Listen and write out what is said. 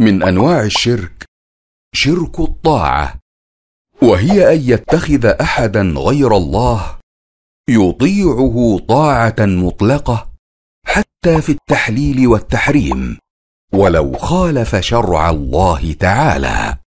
من انواع الشرك شرك الطاعه وهي ان يتخذ احدا غير الله يطيعه طاعه مطلقه حتى في التحليل والتحريم ولو خالف شرع الله تعالى